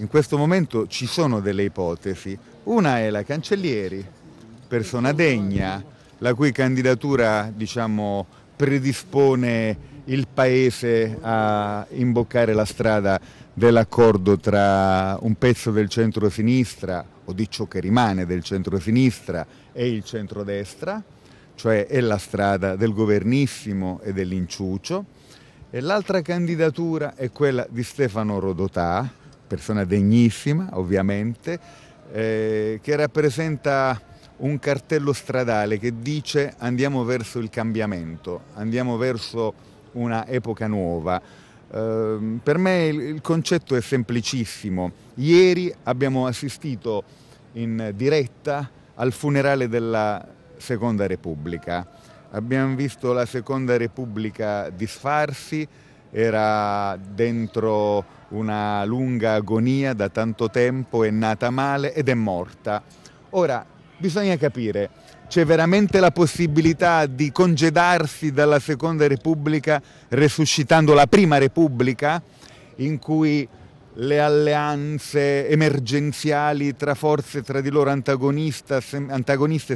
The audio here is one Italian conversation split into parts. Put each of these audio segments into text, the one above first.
In questo momento ci sono delle ipotesi. Una è la Cancellieri, persona degna, la cui candidatura diciamo, predispone il Paese a imboccare la strada dell'accordo tra un pezzo del centro-sinistra, o di ciò che rimane del centro-sinistra, e il centro-destra, cioè è la strada del governissimo e dell'inciucio. E l'altra candidatura è quella di Stefano Rodotà, persona degnissima ovviamente, eh, che rappresenta un cartello stradale che dice andiamo verso il cambiamento, andiamo verso una epoca nuova. Eh, per me il, il concetto è semplicissimo. Ieri abbiamo assistito in diretta al funerale della Seconda Repubblica. Abbiamo visto la Seconda Repubblica disfarsi, era dentro una lunga agonia da tanto tempo, è nata male ed è morta. Ora, bisogna capire, c'è veramente la possibilità di congedarsi dalla Seconda Repubblica resuscitando la Prima Repubblica in cui le alleanze emergenziali tra forze tra di loro antagoniste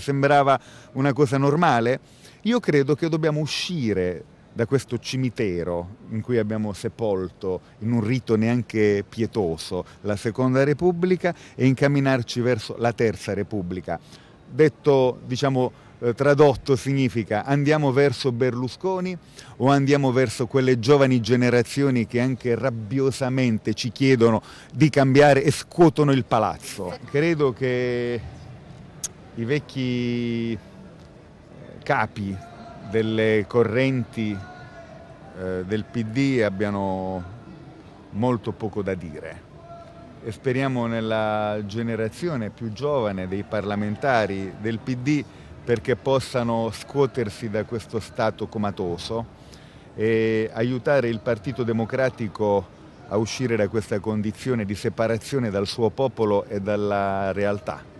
sembrava una cosa normale? Io credo che dobbiamo uscire da questo cimitero in cui abbiamo sepolto, in un rito neanche pietoso, la Seconda Repubblica e incamminarci verso la Terza Repubblica. Detto, diciamo, eh, tradotto significa andiamo verso Berlusconi o andiamo verso quelle giovani generazioni che anche rabbiosamente ci chiedono di cambiare e scuotono il palazzo. Credo che i vecchi eh, capi delle correnti eh, del PD abbiano molto poco da dire e speriamo nella generazione più giovane dei parlamentari del PD perché possano scuotersi da questo stato comatoso e aiutare il Partito Democratico a uscire da questa condizione di separazione dal suo popolo e dalla realtà.